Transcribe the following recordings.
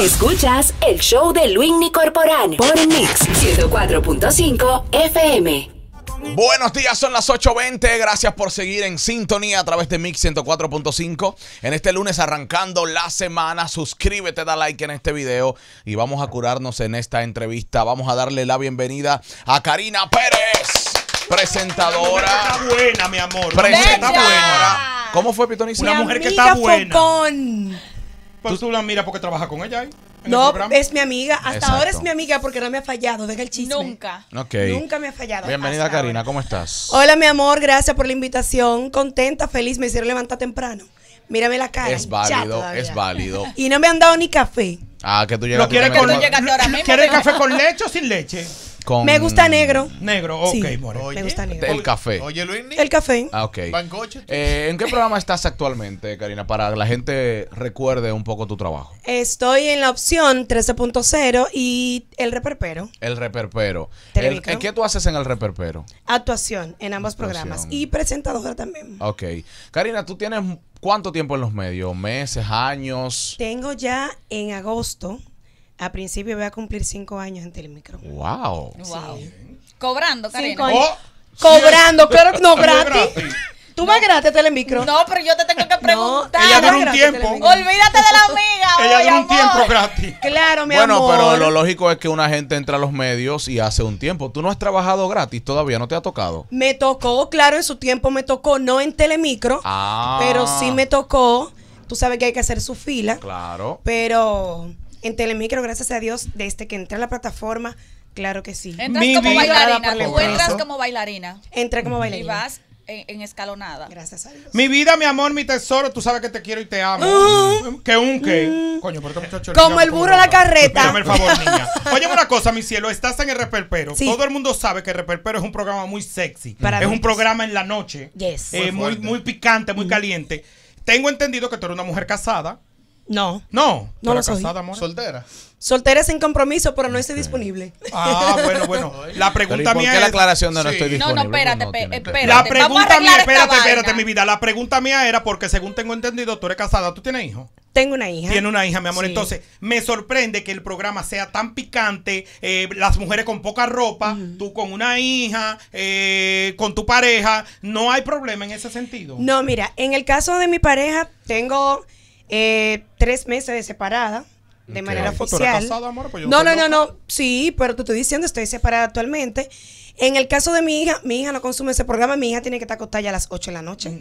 Escuchas el show de Luis Corporán por Mix 104.5 FM. Buenos días, son las 8.20. Gracias por seguir en sintonía a través de Mix 104.5. En este lunes arrancando la semana, suscríbete, da like en este video y vamos a curarnos en esta entrevista. Vamos a darle la bienvenida a Karina Pérez, presentadora. está buena, mi amor. Presentadora. ¿Cómo fue, Pitonisa? Una mujer que está buena. Pero tú, tú la miras porque trabaja con ella ahí. No, es mi amiga. Hasta ahora es mi amiga porque no me ha fallado. Deja el chisme. Nunca. Nunca me ha fallado. Bienvenida, Karina. ¿Cómo estás? Hola, mi amor. Gracias por la invitación. Contenta, feliz. Me hicieron levantar temprano. Mírame la cara. Es válido, es válido. Y no me han dado ni café. Ah, que tú llegas. ¿Quieres café con leche o sin leche? Me gusta negro. Negro, ok, Me gusta negro. El café. Oye, El café. Ah, ok. Eh, ¿En qué programa estás actualmente, Karina? Para que la gente recuerde un poco tu trabajo. Estoy en la opción 13.0 y el reperpero. El reperpero. ¿en ¿Qué tú haces en el reperpero? Actuación en ambos programas y presentadora también. Ok. Karina, tú tienes ¿Cuánto tiempo en los medios? ¿Meses? ¿Años? Tengo ya en agosto a principio voy a cumplir cinco años en Telemicro. ¡Wow! wow. Cobrando, Karina. Oh, Cobrando, claro que no, gratis. ¿Tú vas gratis a Telemicro? No, pero yo te tengo que preguntar. No, ella dura un tiempo. Olvídate de la amiga. ella dura un tiempo gratis. Claro, mi bueno, amor. Bueno, pero lo lógico es que una gente entra a los medios y hace un tiempo. Tú no has trabajado gratis todavía, ¿no te ha tocado? Me tocó, claro, en su tiempo me tocó, no en Telemicro, ah. pero sí ah. me tocó. Tú sabes que hay que hacer su fila. Claro. Pero en Telemicro, gracias a Dios, desde este que entré a la plataforma, claro que sí. Entras como bailarina, tú entras como bailarina. Entré como bailarina. Y vas en, escalonada. Gracias a Dios. Mi vida, mi amor, mi tesoro, tú sabes que te quiero y te amo. Uh-huh. que un que. Mm. Este como el burro a la carreta. Dame el favor, niña. Oye, una cosa, mi cielo, estás en el reperpero. Todo el mundo sabe que el reperpero es un programa muy sexy. es un programa en la noche. Yes. Eh, muy, muy, picante, muy mm. caliente. Tengo entendido que tú eres una mujer casada. No. No. No lo casada, amor. Soltera. Soltera sin compromiso, pero no estoy disponible. Ah, bueno, bueno. La pregunta mía es. la aclaración de no estoy disponible? No, no, espérate, espérate. La pregunta mía, espérate, espérate, mi vida. La pregunta mía era porque, según tengo entendido, tú eres casada, ¿tú tienes hijos? Tengo una hija. Tiene una hija, mi amor. Entonces, me sorprende que el programa sea tan picante. Eh, las mujeres con poca ropa, tú con una hija, eh, con tu pareja. No hay problema en ese sentido. No, mira, en el caso de mi pareja, tengo eh, tres meses de separada de manera oficial. Pues no, no, no, no. Sí, pero te estoy diciendo, estoy separada actualmente. En el caso de mi hija, mi hija no consume ese programa, mi hija tiene que estar acostada ya a las 8 de la noche.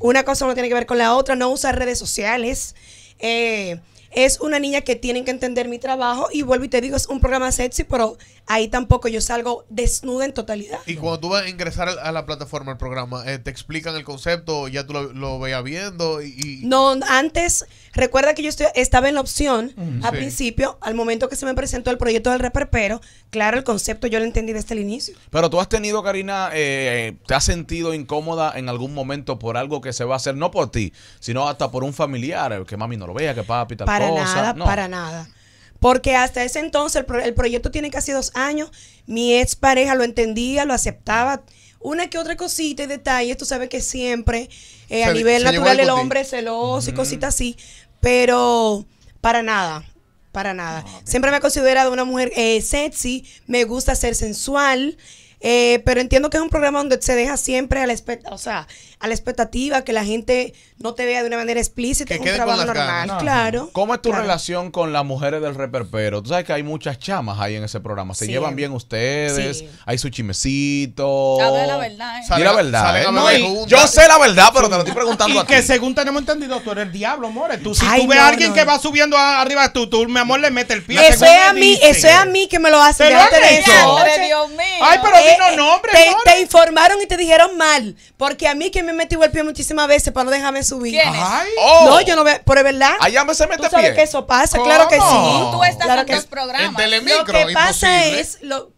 Una cosa no tiene que ver con la otra, no usa redes sociales. Eh, es una niña que tienen que entender mi trabajo y vuelvo y te digo, es un programa sexy, pero ahí tampoco yo salgo desnuda en totalidad. Y cuando tú vas a ingresar a la plataforma del programa, eh, ¿te explican el concepto? ¿Ya tú lo, lo veías viendo? Y, No, antes, recuerda que yo estaba en la opción al principio, al momento que se me presentó el proyecto del Pero, claro, el concepto yo lo entendí desde el inicio. Pero tú has tenido, Karina, eh, ¿te has sentido incómoda en algún momento por algo que se va a hacer, no por ti, sino hasta por un familiar, eh, que mami no lo vea, que papi tal? Para nada, para nada. Porque hasta ese entonces el, proyecto tiene casi dos años. Mi ex pareja lo entendía, lo aceptaba. Una que otra cosita y detalles, tú sabes que siempre eh, a nivel natural el hombre es celoso y cositas así. Pero para nada, para nada. Ah, siempre me ha considerado una mujer eh, sexy, me gusta ser sensual. Eh, pero entiendo que es un programa donde se deja siempre a la, o sea, a la expectativa, que la gente no te vea de una manera explícita, que un trabajo normal, claro. ¿Cómo es tu relación con las mujeres del reperpero? Tú sabes que hay muchas chamas ahí en ese programa, se llevan bien ustedes, hay su chimecito. la verdad. ¿eh? verdad. ¿eh? yo sé la verdad, pero te lo estoy preguntando y que según tenemos entendido, tú eres el diablo, more. Tú si tú ves a alguien que va subiendo arriba arriba tú, tú, mi amor, le mete el pie. Eso es a mí, eso es a mí que me lo hace. Ay, pero eh, eh, te, informaron y te dijeron mal. Porque a mí que me metió el pie muchísimas veces para no dejarme subir. ¿Quién oh. No, yo no veo, pero es verdad. Allá me se mete ¿Tú sabes que eso pasa, claro que sí. Tú estás en programas. En Telemicro, lo que pasa es, lo,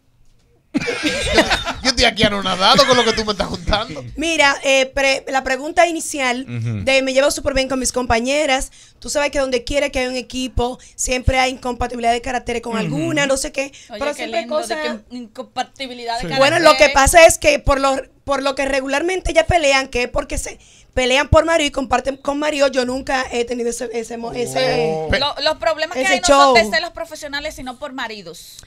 yo estoy aquí anonadado con lo que tú me estás contando. Mira, eh, la pregunta inicial de me llevo súper bien con mis compañeras. Tú sabes que donde quiera que haya un equipo, siempre hay incompatibilidad de carácter con alguna, no sé qué. Oye, pero siempre incompatibilidad de Bueno, lo que pasa es que por lo, por lo que regularmente ya pelean, que es porque se pelean por Mario y comparten con Mario, yo nunca he tenido ese... ese, ese oh. los problemas que hay no son de ser los profesionales, sino por maridos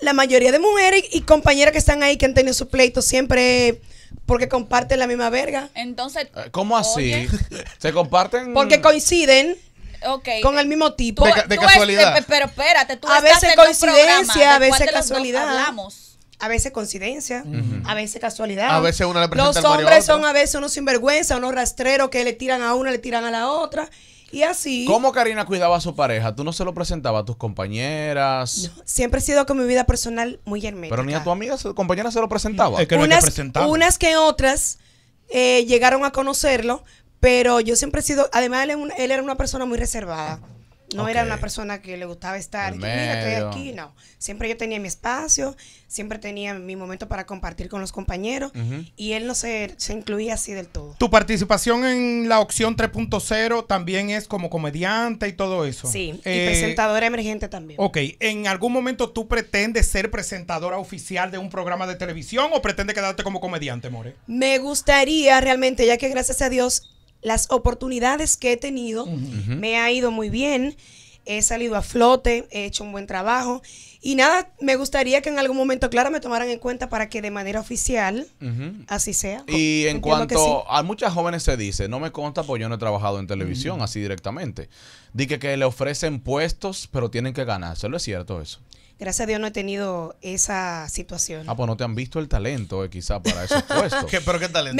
la mayoría de mujeres y compañeras que están ahí que han tenido su pleito siempre porque comparten la misma verga. Entonces, eh, ¿cómo así? ¿Se comparten? Porque coinciden. Con el mismo tipo. De, casualidad. Eh, pero espérate, tú a veces coincidencia, a veces casualidad. Hablamos? A veces coincidencia, a veces casualidad. A veces uno Los hombres son a veces unos sinvergüenza, unos rastreros que le tiran a una, le tiran a la otra. Y así. ¿Cómo Karina cuidaba a su pareja? ¿Tú no se lo presentaba a tus compañeras? siempre he sido con mi vida personal muy hermética. Pero ni a tu amiga, compañera se lo presentaba. que unas, que otras eh, llegaron a conocerlo, pero yo siempre he sido. Además, él era una persona muy reservada. No era una persona que le gustaba estar, mira, aquí, no. Siempre yo tenía mi espacio, siempre tenía mi momento para compartir con los compañeros y él no se, se, incluía así del todo. Tu participación en la opción 3.0 también es como comediante y todo eso. Sí, y eh, presentadora emergente también. Ok, ¿en algún momento tú pretendes ser presentadora oficial de un programa de televisión o pretendes quedarte como comediante, More? Me gustaría realmente, ya que gracias a Dios las oportunidades que he tenido, me ha ido muy bien, he salido a flote, he hecho un buen trabajo. Y nada, me gustaría que en algún momento, claro, me tomaran en cuenta para que de manera oficial así sea. Y en cuanto a muchas jóvenes se dice, no me consta porque yo no he trabajado en televisión así directamente. Dice que, le ofrecen puestos, pero tienen que ganárselo. ¿Es cierto eso? Gracias a Dios no he tenido esa situación. Ah, pues no te han visto el talento, quizás, eh, quizá para esos puestos. ¿Pero qué talento?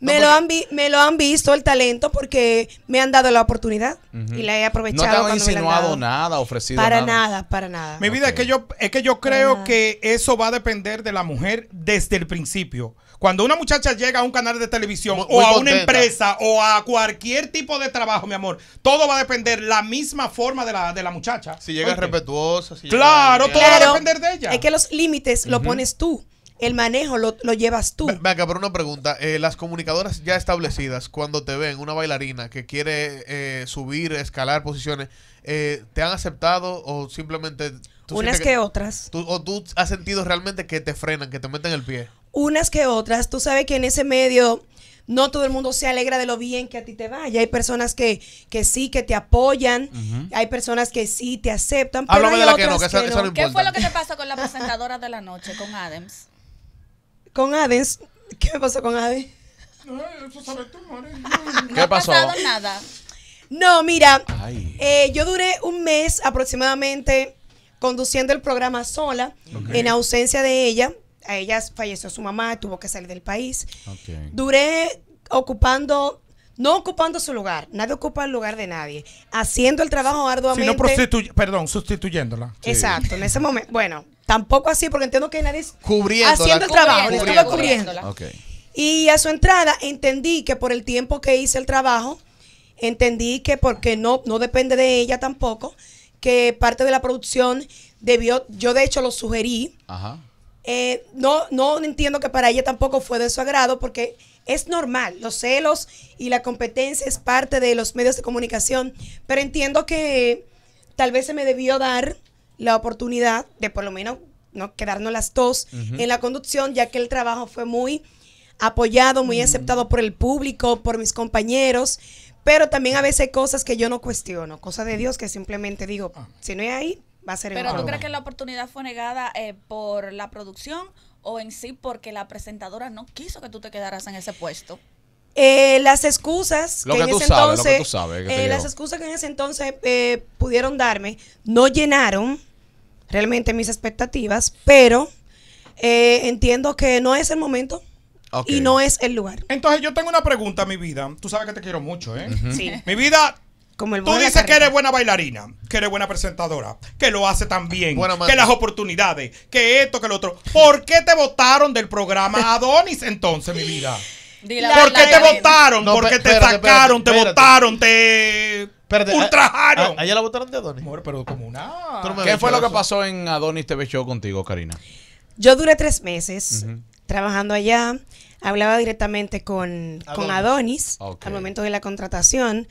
Me lo, han me, lo han visto el talento porque me han dado la oportunidad y la he aprovechado. No te han insinuado nada, ofrecido Para nada, para nada. Mi vida, es, que yo, es que yo creo que eso va a depender de la mujer desde el principio. Cuando una muchacha llega a un canal de televisión o a una empresa o a cualquier tipo de trabajo, mi amor, todo va a depender la misma forma de la, de la muchacha. Si llega respetuosa, si claro, todo va a depender de ella. Es que los límites los lo pones tú el manejo lo, llevas tú. Venga, pero una pregunta. Eh, las comunicadoras ya establecidas, cuando te ven una bailarina que quiere eh, subir, escalar posiciones, eh, ¿te han aceptado o simplemente... Unas que, otras. ¿O tú has sentido realmente que te frenan, que te meten el pie? unas que otras. Tú sabes que en ese medio no todo el mundo se alegra de lo bien que a ti te vaya. Hay personas que, sí, que te apoyan. Hay personas que sí te aceptan. Pero hay de la que no, ¿Qué fue lo que te pasó con la presentadora de la noche, con Adams? Con Adams. ¿Qué me pasó con Adams? No, ¿Qué pasó? ha pasado nada. No, mira, eh, yo duré un mes aproximadamente conduciendo el programa sola, en ausencia de ella, a ella falleció su mamá, tuvo que salir del país. Duré ocupando no ocupando su lugar, nadie ocupa el lugar de nadie, haciendo el trabajo arduamente. Sino perdón, sustituyéndola. Exacto, en ese momento, bueno, tampoco así porque entiendo que nadie cubriéndola, haciendo el trabajo, estaba cubriéndola. Y a su entrada entendí que por el tiempo que hice el trabajo, entendí que porque no no depende de ella tampoco, que parte de la producción debió yo de hecho lo sugerí. Ajá eh, no, no entiendo que para ella tampoco fue de su agrado porque es normal, los celos y la competencia es parte de los medios de comunicación, pero entiendo que tal vez se me debió dar la oportunidad de por lo menos no quedarnos las dos en la conducción, ya que el trabajo fue muy apoyado, muy aceptado por el público, por mis compañeros, pero también a veces hay cosas que yo no cuestiono, cosas de Dios que simplemente digo, ah. si no hay ahí, pero tú crees que la oportunidad fue negada eh, por la producción o en sí porque la presentadora no quiso que tú te quedaras en ese puesto. las excusas que, en ese entonces, las excusas que en ese entonces pudieron darme no llenaron realmente mis expectativas, pero eh, entiendo que no es el momento. Y no es el lugar. Entonces yo tengo una pregunta, mi vida. Tú sabes que te quiero mucho, ¿eh? Sí. Mi vida, Tú dices que eres buena bailarina, que eres buena presentadora, que lo hace tan bien que las oportunidades, que esto, que lo otro. ¿Por qué te votaron del programa Adonis entonces, mi vida? ¿Por qué te votaron? ¿Por qué te sacaron? ¿Te votaron? ¿Te ultrajaron? la votaron de Adonis? ¿Qué fue lo que pasó en Adonis TV Show contigo, Karina? Yo duré tres meses trabajando allá. Hablaba directamente con Adonis, al momento de la contratación.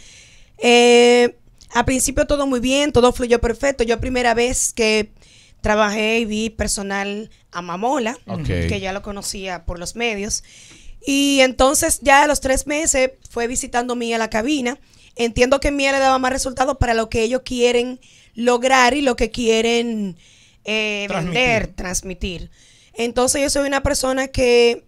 Eh, a al principio todo muy bien, todo fluyó perfecto. Yo primera vez que trabajé y vi personal a Mamola, que ya lo conocía por los medios. Y entonces ya a los tres meses fue visitando a la cabina. Entiendo que Mía le daba más resultados para lo que ellos quieren lograr y lo que quieren eh, vender, transmitir. Entonces yo soy una persona que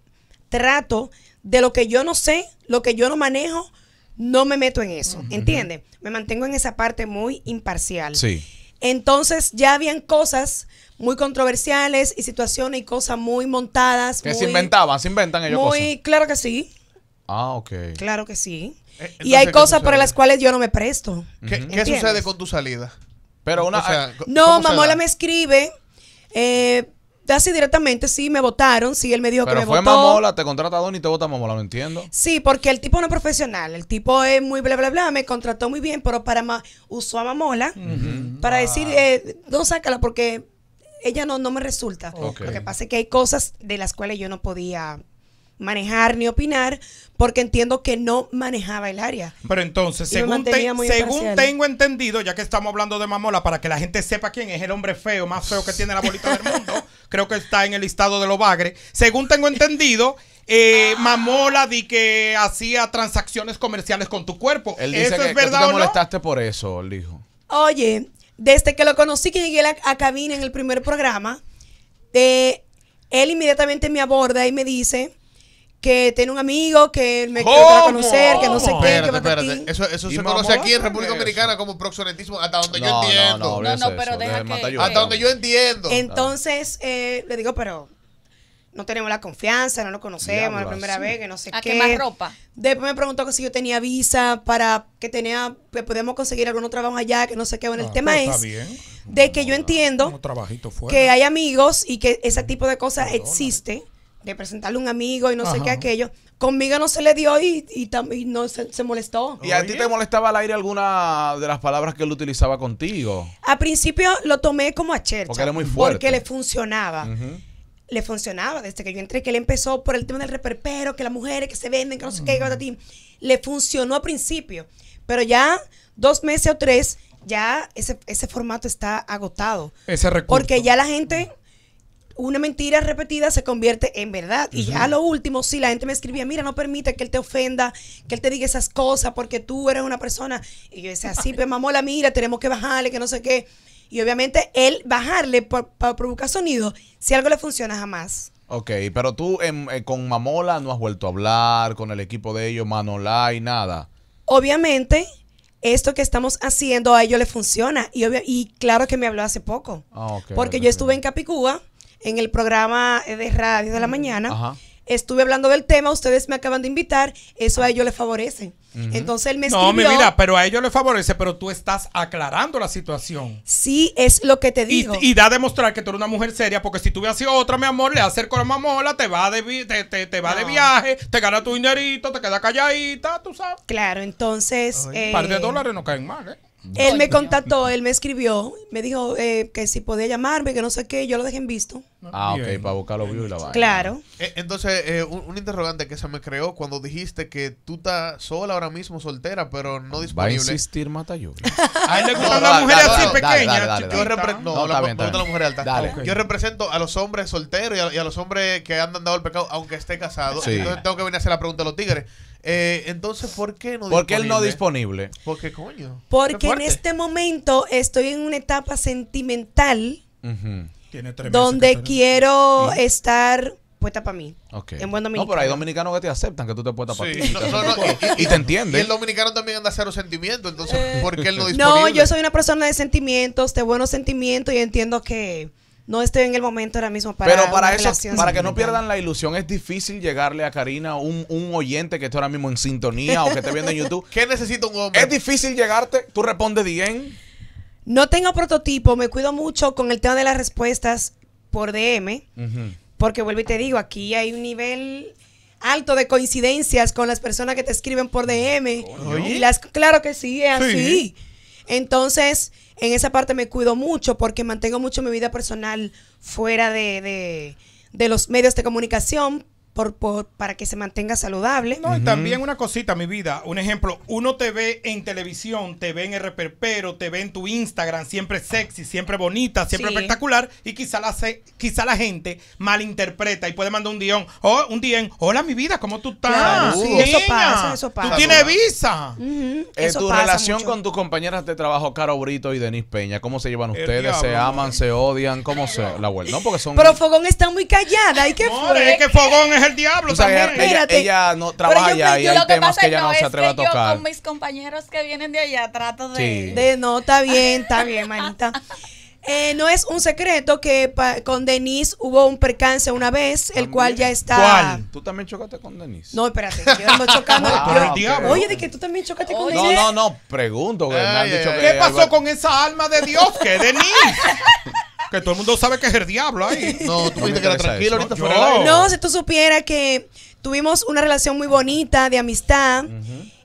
trato de lo que yo no sé, lo que yo no manejo, no me meto en eso, ¿entiendes? Me mantengo en esa parte muy imparcial. Sí. Entonces ya habían cosas muy controversiales y situaciones y cosas muy montadas. Que se inventaban, se inventan ellos. Muy, claro que sí. Ah, ok. Claro que sí. Eh, y hay cosas por las cuales yo no me presto. ¿Qué, sucede con tu salida? Pero una, ah, no, Mamola me escribe. Eh, así directamente, sí, me votaron, sí, él me dijo que me votó. Pero fue mamola, te contrata y te vota mamola, no entiendo. Sí, porque el tipo no es profesional, el tipo es muy bla, bla, bla, me contrató muy bien, pero para usó a mamola para ah. decir, eh, no, sácala porque ella no, no me resulta. Lo que pasa es que hay cosas de las cuales yo no podía manejar ni opinar porque entiendo que no manejaba el área. Pero entonces, según, según tengo entendido, ya que estamos hablando de Mamola, para que la gente sepa quién es el hombre feo, más feo que tiene la bolita del mundo, creo que está en el listado de los bagres, según tengo entendido... Eh, mamola di que hacía transacciones comerciales con tu cuerpo. Él dice ¿Eso que, es verdad que tú te molestaste por eso, el dijo. Oye, desde que lo conocí que llegué a, cabina en el primer programa, eh, él inmediatamente me aborda y me dice, que tiene un amigo que me quiere conocer, que no sé qué. Espérate, que espérate. Eso, eso se conoce aquí en República Dominicana como proxenetismo, hasta donde yo entiendo. No, no, no, pero deja Hasta donde yo entiendo. Entonces, eh, le digo, pero no tenemos la confianza, no lo conocemos la primera vez, que no sé ¿A qué. más ropa? Después me preguntó que si yo tenía visa para que tenía, podemos conseguir algún trabajo allá, que no sé qué. Bueno, el ah, tema es de que yo entiendo que hay amigos y que ese tipo de cosas existe de presentarle un amigo y no sé qué aquello. Conmigo no se le dio y, y, no se, molestó. ¿Y a ti te molestaba al aire alguna de las palabras que él utilizaba contigo? A principio lo tomé como a Porque era muy fuerte. Porque le funcionaba. Le funcionaba desde que yo entré, que él empezó por el tema del reperpero, que las mujeres que se venden, que no sé qué, que ti. Le funcionó a principio. Pero ya dos meses o tres, ya ese, ese formato está agotado. Ese recurso. Porque ya la gente una mentira repetida se convierte en verdad. Y ya lo último, si sí, la gente me escribía, mira, no permite que él te ofenda, que él te diga esas cosas porque tú eres una persona. Y yo decía, sí, pero pues, mamola, mira, tenemos que bajarle, que no sé qué. Y obviamente él bajarle para provocar sonido, si algo le funciona jamás. Ok, pero tú em, eh, con Mamola no has vuelto a hablar, con el equipo de ellos, manola y nada. Obviamente, esto que estamos haciendo a ellos le funciona. Y, y claro que me habló hace poco. Ah, porque yo estuve en Capicúa en el programa de radio de la mm, mañana. Estuve hablando del tema, ustedes me acaban de invitar, eso a ellos les favorece. Entonces él me No, mira, pero a ellos les favorece, pero tú estás aclarando la situación. Sí, es lo que te digo. Y, da a demostrar que tú eres una mujer seria, porque si tú hubieras sido otra, mi amor, le haces con la mamola, te va de, te, va de viaje, te gana tu dinerito, te queda calladita, tú sabes. Claro, entonces. Un par de eh, dólares no caen mal, ¿eh? Él me contactó, él me escribió, me dijo eh, que si podía llamarme, que no sé qué, yo lo dejé en visto. Ah, ok, para buscarlo los y la vaina. Claro. Eh, entonces, eh, un, interrogante que se me creó cuando dijiste que tú estás sola ahora mismo, soltera, pero no disponible. Va a insistir Mata yo. A le gustan las mujeres así pequeñas. No, la, mujer alta. Yo represento a los hombres solteros y a, los hombres que han dado el pecado, aunque esté casado. Entonces tengo que venir a hacer la pregunta a los tigres. Eh, entonces, ¿por qué no ¿Por qué él no disponible? Porque coño. Porque en este momento estoy en una etapa sentimental donde quiero estar puesta para mí. En buen dominicano. No, pero hay dominicanos que te aceptan que tú te puestas para ti. y, te entienden. Y el dominicano también anda a cero sentimientos, entonces, eh, ¿por qué él no disponible? No, yo soy una persona de sentimientos, de buenos sentimientos y entiendo que no estoy en el momento ahora mismo para Pero para eso, para que no pierdan la ilusión, es difícil llegarle a Karina, un, oyente que esté ahora mismo en sintonía o que esté viendo en YouTube. ¿Qué necesita un hombre? Es difícil llegarte, tú respondes bien. No tengo prototipo, me cuido mucho con el tema de las respuestas por DM, porque vuelvo y te digo, aquí hay un nivel alto de coincidencias con las personas que te escriben por DM. y Las, claro que sí, es así. Entonces, en esa parte me cuido mucho porque mantengo mucho mi vida personal fuera de, de, los medios de comunicación por, para que se mantenga saludable. No, y también una cosita, mi vida. Un ejemplo, uno te ve en televisión, te ve en el reperpero, te ve en tu Instagram, siempre sexy, siempre bonita, siempre espectacular, y quizá la, quizá la gente malinterpreta y puede mandar un día. oh, un día hola, mi vida, ¿cómo tú estás? sí, eso pasa, eso pasa. Tú tienes visa. Eh, tu relación con tus compañeras de trabajo, Caro Brito y Denis Peña, ¿cómo se llevan ustedes? ¿Se aman, se odian? ¿Cómo se...? La vuelta, no, porque son... Pero Fogón está muy callada, ¿y qué es que Fogón es el diablo o sea, Ella, no trabaja y hay temas que ella no, se atreve a tocar. Yo con mis compañeros que vienen de allá trato de. de no, está bien, está bien, manita. Eh, no es un secreto que con Denise hubo un percance una vez, el cual ya está. ¿Cuál? ¿Tú también chocaste con Denise? No, espérate, yo chocando. Ah, oye, de que tú también chocaste con Denise. No, no, no, pregunto. ¿Qué pasó con esa alma de Dios que Denise? Que todo el mundo sabe que es el diablo ahí. No, tú viste que era tranquilo ahorita fuera No, si tú supieras que tuvimos una relación muy bonita de amistad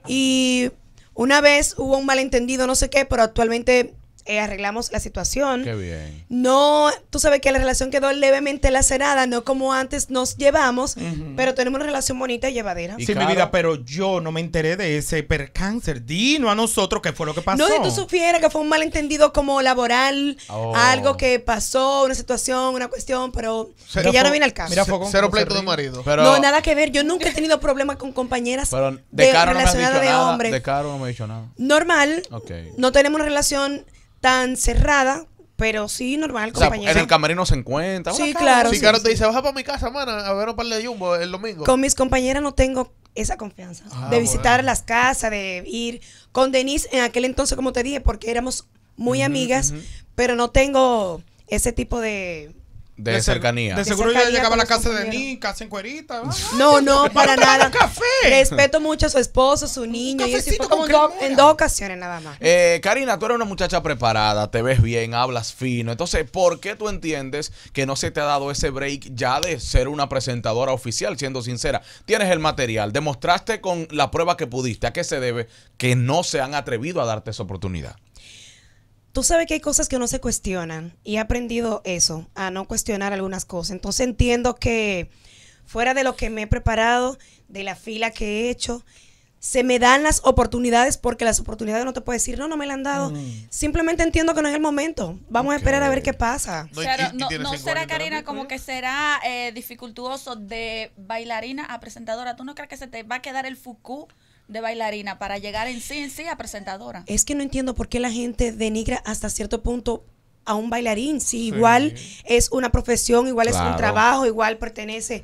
y una vez hubo un malentendido, no sé qué, pero actualmente eh, arreglamos la situación. Qué bien. No, tú sabes que la relación quedó levemente lacerada, no como antes nos llevamos, pero tenemos una relación bonita y llevadera. Y sí, mi vida, pero yo no me enteré de ese hipercáncer. Dino a nosotros qué fue lo que pasó. No, si tú supieras que fue un malentendido como laboral, oh. algo que pasó, una situación, una cuestión, pero que ya no viene al caso. Mira, cero pleito de marido. no, nada que ver. Yo nunca he tenido problemas con compañeras relacionadas de hombre. De caro no me he dicho nada. Normal. No tenemos una relación tan cerrada, pero sí normal, compañera. en el camerino se encuentra. Sí, claro. Si sí, te dice, baja para mi casa, mana, a ver un par de jumbo el domingo. Con mis compañeras no tengo esa confianza. Ah, de visitar las casas, de ir. Con Denise en aquel entonces, como te dije, porque éramos muy amigas, pero no tengo ese tipo de de, cercanía. De seguro ya llegaba a la casa de Nick, casi en cuerita. No, no, para nada. Café. Respeto mucho a su esposo, su niño. Y eso como en dos ocasiones nada más. Eh, Karina, tú eres una muchacha preparada, te ves bien, hablas fino. Entonces, ¿por qué tú entiendes que no se te ha dado ese break ya de ser una presentadora oficial, siendo sincera? Tienes el material, demostraste con la prueba que pudiste. ¿A qué se debe que no se han atrevido a darte esa oportunidad? Tú sabes que hay cosas que no se cuestionan y he aprendido eso, a no cuestionar algunas cosas. Entonces entiendo que fuera de lo que me he preparado, de la fila que he hecho, se me dan las oportunidades porque las oportunidades no te puedo decir, no, no me las han dado. Mm. Simplemente entiendo que no es el momento. Vamos a esperar a ver qué pasa. No, será, Karina, como pues? que será eh, dificultuoso de bailarina a presentadora. ¿Tú no crees que se te va a quedar el Foucault? de bailarina para llegar en sí en sí a presentadora. Es que no entiendo por qué la gente denigra hasta cierto punto a un bailarín, si igual es una profesión, igual es un trabajo, igual pertenece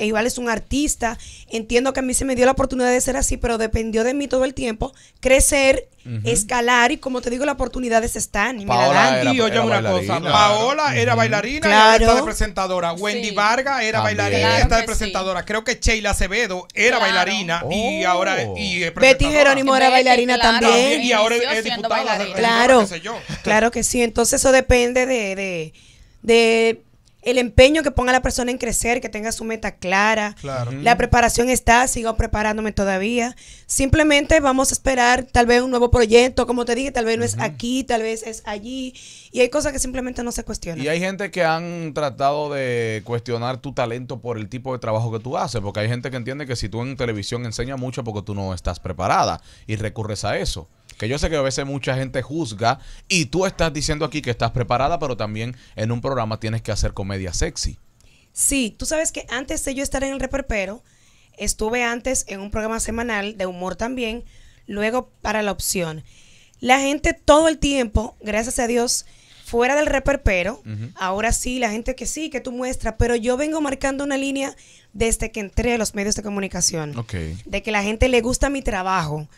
igual es un artista. Entiendo que a mí se me dio la oportunidad de ser así, pero dependió de mí todo el tiempo crecer, escalar y como te digo, las oportunidades están. Y Paola Era, Paola era bailarina y está de presentadora. Wendy Vargas era bailarina y está de presentadora. Creo que Sheila Acevedo era bailarina y oh. ahora Betty Jerónimo era bailarina también. Y ahora es diputada. Claro, claro que sí. Entonces eso depende de el empeño que ponga la persona en crecer, que tenga su meta clara. La preparación está, sigo preparándome todavía. Simplemente vamos a esperar tal vez un nuevo proyecto, como te dije, tal vez no es aquí, tal vez es allí. Y hay cosas que simplemente no se cuestionan. Y hay gente que han tratado de cuestionar tu talento por el tipo de trabajo que tú haces, porque hay gente que entiende que si tú en televisión enseñas mucho porque tú no estás preparada y recurres a eso que yo sé que a veces mucha gente juzga y tú estás diciendo aquí que estás preparada, pero también en un programa tienes que hacer comedia sexy. Sí, tú sabes que antes de yo estar en el reperpero, estuve antes en un programa semanal de humor también, luego para la opción. La gente todo el tiempo, gracias a Dios, fuera del reperpero, ahora sí, la gente que sí, que tú muestras, pero yo vengo marcando una línea desde que entré a los medios de comunicación, de que la gente le gusta mi trabajo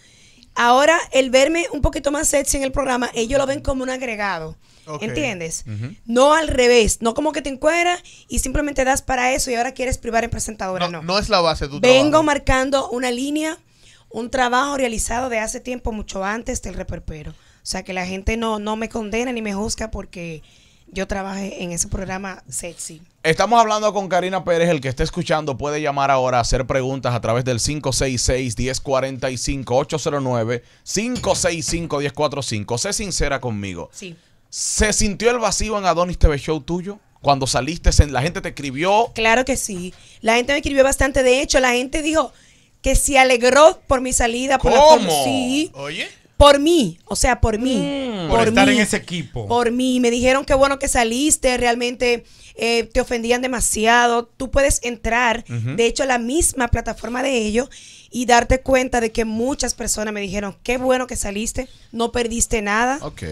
Ahora, el verme un poquito más sexy en el programa, ellos lo ven como un agregado. ¿Entiendes? No al revés. No como que te encueras y simplemente das para eso y ahora quieres privar en presentadora. No, no. es la base de tu Vengo marcando una línea, un trabajo realizado de hace tiempo, mucho antes del reperpero. O sea, que la gente no, no me condena ni me juzga porque yo trabajé en ese programa sexy. Estamos hablando con Karina Pérez. El que esté escuchando puede llamar ahora a hacer preguntas a través del 566-1045-809-565-1045. Sé sincera conmigo. Sí. ¿Se sintió el vacío en Adonis TV Show tuyo? Cuando saliste, la gente te escribió. Claro que sí. La gente me escribió bastante. De hecho, la gente dijo que se alegró por mi salida. Por ¿Cómo? sí. Oye. Por mí, o sea, por mí. Mm. por, estar en ese equipo. Por mí. Me dijeron que bueno que saliste, realmente eh, te ofendían demasiado. Tú puedes entrar, de hecho, a la misma plataforma de ellos y darte cuenta de que muchas personas me dijeron, qué bueno que saliste, no perdiste nada. Ok.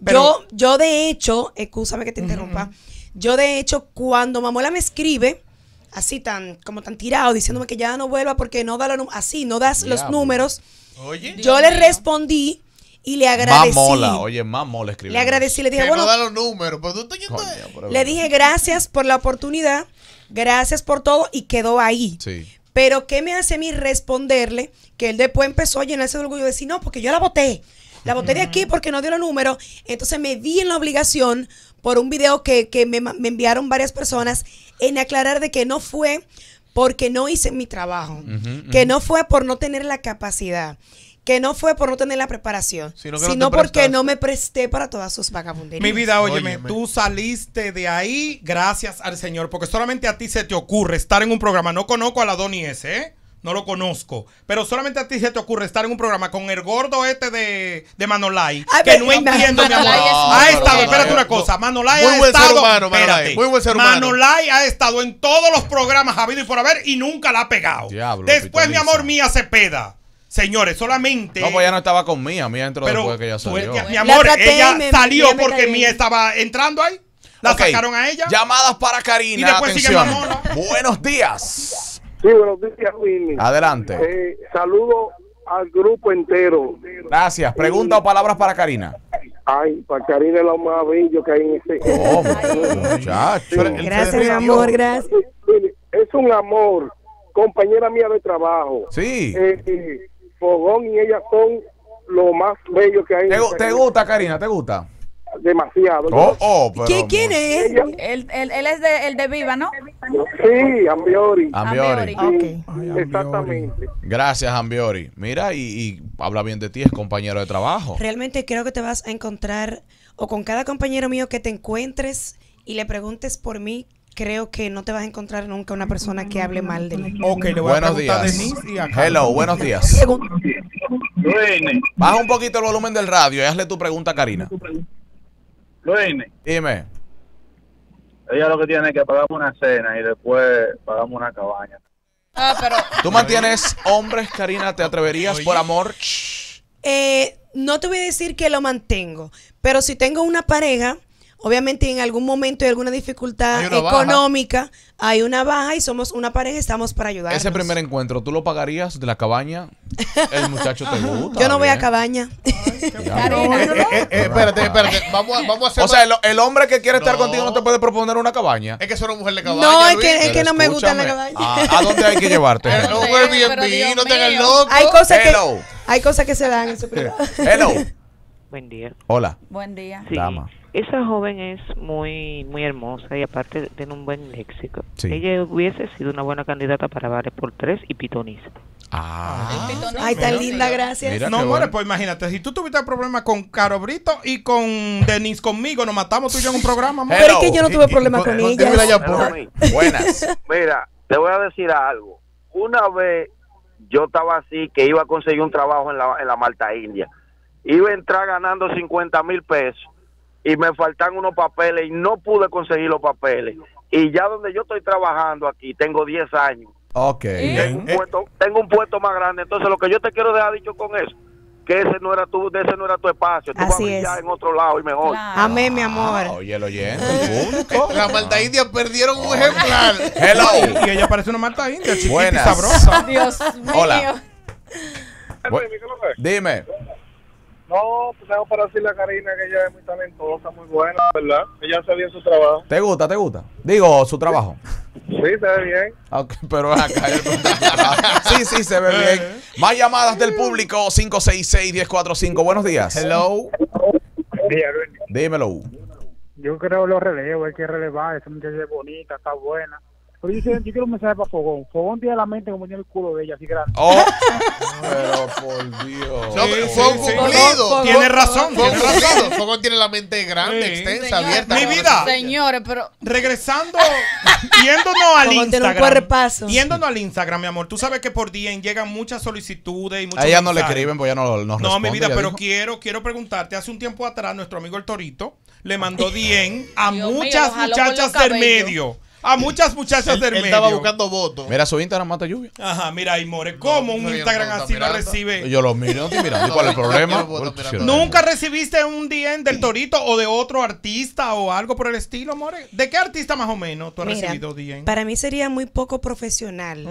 Yo, yo de hecho, escúchame que te interrumpa, yo de hecho, cuando Mamola me escribe, así tan, como tan tirado, diciéndome que ya no vuelva porque no da los así, no das los números. Yo le respondí y le agradecí. mola, oye, mola escribir Le agradecí, le dije, bueno. No da los números, pero Le dije gracias por la oportunidad, gracias por todo y quedó ahí. Pero ¿qué me hace a mí responderle? Que él después empezó a llenarse de orgullo y decir, no, porque yo la voté. La voté de aquí mm. porque no dio los números. Entonces me vi en la obligación por un video que, me, me enviaron varias personas en aclarar de que no fue porque no hice mi trabajo, que no fue por no tener la capacidad, que no fue por no tener la preparación, sino, porque no me presté para todas sus vagabunderías. Mi vida, óyeme, tú saliste de ahí gracias al Señor, porque solamente a ti se te ocurre estar en un programa. No conozco a la Doni S, ¿eh? no lo conozco. Pero solamente a ti se te ocurre estar en un programa con el gordo este de, de Manolay. que no entiendo, mi amor. ha estado, espérate una cosa. Manolay ha estado. Manolay ha estado en todos los programas habido y por haber y nunca la ha pegado. Después, mi amor, mía se peda. Señores, solamente. No, pues ya no estaba con Mía. Mía entró pero, después que ella salió. mi amor, ella salió porque Mía estaba entrando ahí. La sacaron a ella. Llamadas para Karina. Y después Atención. sigue mamona. Buenos días. Sí, buenos días, Adelante. Eh, saludo al grupo entero. Gracias. Pregunta o palabras para Karina. Ay, para Karina es lo más bello que hay en este. Oh, gracias, mi amor, gracias. Es un amor, compañera mía de trabajo. Sí. Eh, eh, Fogón y ella son lo más bello que hay. ¿Te, en te este gusta, Karina? ¿Te gusta? Demasiado. Oh, oh ¿Quién es? él es de, el de Viva, ¿no? Sí, Ambiori. Ambiori. exactamente. Gracias, Ambiori. Mira, y, habla bien de ti, es compañero de trabajo. Realmente creo que te vas a encontrar, o con cada compañero mío que te encuentres y le preguntes por mí, creo que no te vas a encontrar nunca una persona que hable mal de mí. Ok, le voy buenos a días. De Hello, buenos días. Baja un poquito el volumen del radio y hazle tu pregunta Karina. Dime. Ella lo que tiene es que pagamos una cena y después pagamos una cabaña. Ah, pero... ¿Tú mantienes hombres, Karina? ¿Te atreverías por amor? Eh, no te voy a decir que lo mantengo, pero si tengo una pareja Obviamente en algún momento hay alguna dificultad económica, hay una baja y somos una pareja, y estamos para ayudar. Ese primer encuentro, ¿tú lo pagarías de la cabaña? El muchacho te gusta. Yo no voy a cabaña. Eh, eh, espérate, espérate. Vamos a, vamos hacer O sea, el, hombre que quiere estar contigo no te puede proponer una cabaña. Es que soy una mujer de cabaña. No, es que, es que no me gusta la cabaña. Ah, ¿A, dónde hay que llevarte? no, Airbnb, no te hagas loco. Hay cosas, Hello. que, hay cosas que se dan en su privado. Hello. Buen día. Hola. Buen día. Sí. Dama esa joven es muy muy hermosa y aparte tiene un buen léxico. Ella hubiese sido una buena candidata para Bares por Tres y Pitonista. Ah, ay, tan linda, gracias. no, more, pues imagínate, si tú tuviste problemas con Caro Brito y con denis conmigo, nos matamos tú y yo en un programa. Pero es que yo no tuve problemas con ella. Buenas. Mira, te voy a decir algo. Una vez yo estaba así, que iba a conseguir un trabajo en la, en la Malta India. Iba a entrar ganando 50 mil pesos y me faltan unos papeles y no pude conseguir los papeles. Y ya donde yo estoy trabajando aquí, tengo 10 años. Ok. Tengo un, eh. puesto, tengo un puesto más grande. Entonces, lo que yo te quiero dejar dicho con eso, que ese no era tu, ese no era tu espacio. Tú vas a brillar en otro lado y mejor. Amén, mi amor. Ah, oye, lo eh. La malda ah. India perdieron un ejemplar. Hello. Y ella parece una malta India, chiquita y sabrosa. Hola. Dime. No, pues tengo para decirle a Karina que ella es muy talentosa, muy buena, ¿verdad? Ella hace bien su trabajo. ¿Te gusta, te gusta? Digo, su trabajo. Sí, se ve bien. pero acá Sí, sí, se ve bien. Más llamadas del público, 566-1045. Buenos días. Hello. Dímelo. Yo creo los relevos, hay que relevar. Esa muchacha es bonita, está buena. Pero yo, quiero un mensaje para Fogón. Fogón tiene la mente como tiene el culo de ella, así grande. Oh, pero por Dios. No, cumplido. Tiene razón. Fogón tiene la mente grande, extensa, abierta. Mi vida. Señores, pero. Regresando, yéndonos al Instagram. yéndonos al Instagram, mi amor. Tú sabes que por día llegan muchas solicitudes y muchas. A ella no le escriben, pues ya no nos No, mi vida, pero quiero, quiero preguntarte. Hace un tiempo atrás, nuestro amigo el Torito le mandó DM a muchas muchachas del medio a muchas muchachas del medio. estaba buscando votos. Mira, su Instagram mata lluvia. Ajá, mira, y More, ¿cómo un Instagram así no recibe? Yo lo miro, mira. ¿Cuál es el problema? ¿Nunca recibiste un DM del Torito o de otro artista o algo por el estilo, More? ¿De qué artista más o menos tú has recibido DM? Para mí sería muy poco profesional.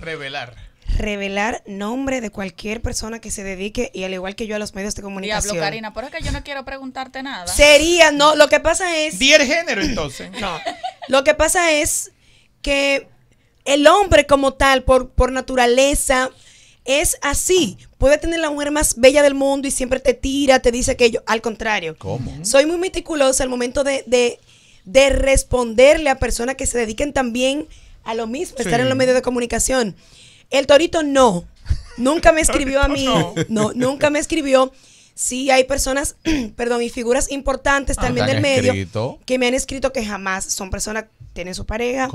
Revelar revelar nombre de cualquier persona que se dedique y al igual que yo a los medios de comunicación. Diablo, Karina, por eso que yo no quiero preguntarte nada. Sería, no, lo que pasa es... Di el género entonces. no, lo que pasa es que el hombre como tal, por, por naturaleza, es así. Puede tener la mujer más bella del mundo y siempre te tira, te dice aquello. Al contrario. ¿Cómo? Soy muy meticulosa al momento de, responderle a personas que se dediquen también a lo mismo, estar en los medios de comunicación. El torito no. Nunca me escribió a mí. No. nunca me escribió. Sí, hay personas, perdón, y figuras importantes ah, también del medio que me han escrito que jamás son personas, tienen su pareja,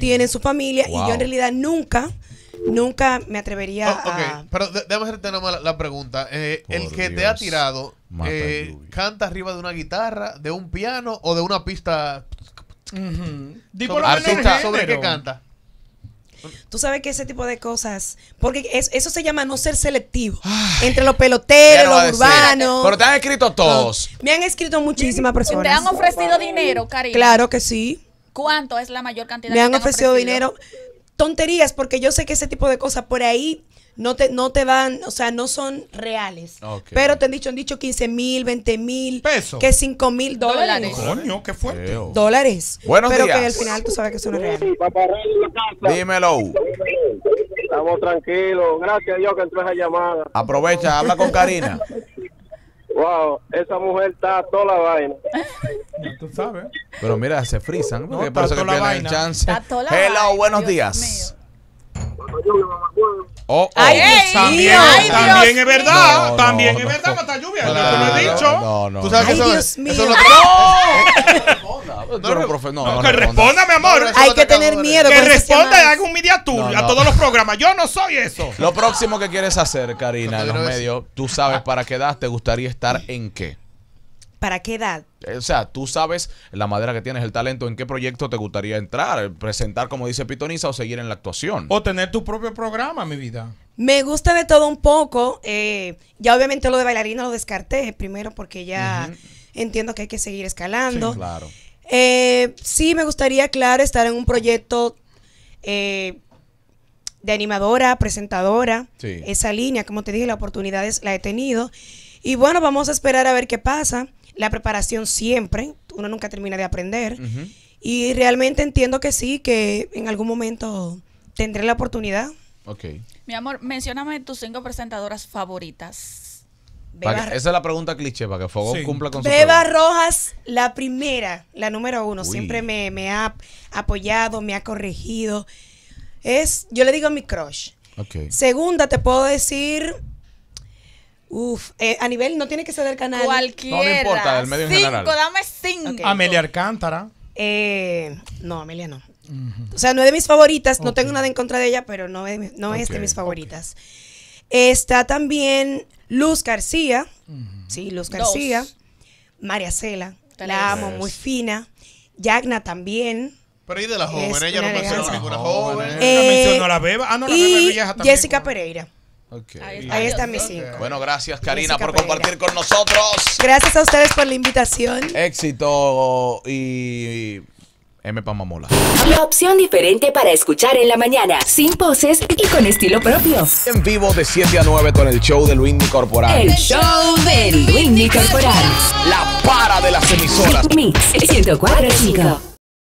tienen su familia, y yo en realidad nunca, nunca me atrevería oh, okay. Pero déjame hacerte la, pregunta. el eh, que te ha tirado, eh, ¿canta arriba de una guitarra, de un piano o de una pista? ¿Sobre, ¿Sobre qué canta? Tú sabes que ese tipo de cosas, porque eso se llama no ser selectivo. entre los peloteros, los urbanos. Pero te han escrito todos. me han escrito muchísimas personas. ¿Te han ofrecido dinero, cariño? Claro que sí. ¿Cuánto es la mayor cantidad? Me han, que han ofrecido, ofrecido dinero. Tonterías, porque yo sé que ese tipo de cosas por ahí no te, no te o sea, no son reales. Ah, pero te han dicho, han dicho 15 mil, 20 mil, que 5 mil dólares. Coño, qué fuerte. Dólares. Buenos pero que al final tú sabes que son reales. Dímelo. Estamos tranquilos. Gracias a Dios que entró esa llamada. Aprovecha, habla con Karina. Wow, esa mujer está toda la vaina. Tú sabes. Pero mira, se frisan. No, está por la vaina. chance. Está toda la Hello, vaina. buenos Dios días. Mío. Oh, oh, Ay, también, Dios, también es verdad. también es verdad, matar lluvia. Claro, lo he dicho. No, no. ¿Tú sabes Ay, Dios mío. no, profe, no, no, que responda, mi amor. Hay que tener miedo. Que responda y haga un media tour a todos los programas. Yo no soy eso. Lo próximo que quieres hacer, Karina, en los medios, tú sabes para qué edad te gustaría estar en qué. ¿Para qué edad? Eh, o sea, tú sabes la madera que tienes, el talento, en qué proyecto te gustaría entrar, presentar, como dice Pitoniza, o seguir en la actuación. O tener tu propio programa, mi vida. Me gusta de todo un poco. Eh, ya obviamente lo de bailarina lo descarté primero porque ya entiendo que hay que seguir escalando. Sí, claro. Eh, sí, me gustaría, claro, estar en un proyecto de animadora, presentadora. Sí. Esa línea, como te dije, la oportunidad es, la he tenido. Y bueno, vamos a esperar a ver qué pasa la preparación siempre, uno nunca termina de aprender. Y realmente entiendo que sí, que en algún momento tendré la oportunidad. Ok. Mi amor, mencioname tus cinco presentadoras favoritas. esa es la pregunta cliché, para que Fogón cumpla con su Beba Rojas, la primera, la número uno, siempre me, ha apoyado, me ha corregido. Es, yo le digo mi crush. Okay. Segunda, te puedo decir Uf, eh, a nivel no tiene que ser del canal. Cualquiera. No, me importa, del medio en general. dame cinco. Amelia Alcántara. Eh, no, Amelia no. O sea, no es de mis favoritas, no tengo nada en contra de ella, pero no es, no es de mis favoritas. Está también Luz García, sí, Luz García, María Cela, la amo, muy fina, Yagna también. Pero y de la joven, ella no mencionó ninguna joven. no Eh, eh a la beba, ah, no, la y Jessica Pereira. Ahí, están mis cinco. Bueno, gracias Karina por compartir con nosotros. Gracias a ustedes por la invitación. Éxito y M. Pamamola. La opción diferente para escuchar en la mañana, sin poses y con estilo propio. En vivo de 7 a 9 con el show de Luini Corporal. El show de Luini Corporal. La para de las emisoras. Mix 104.5.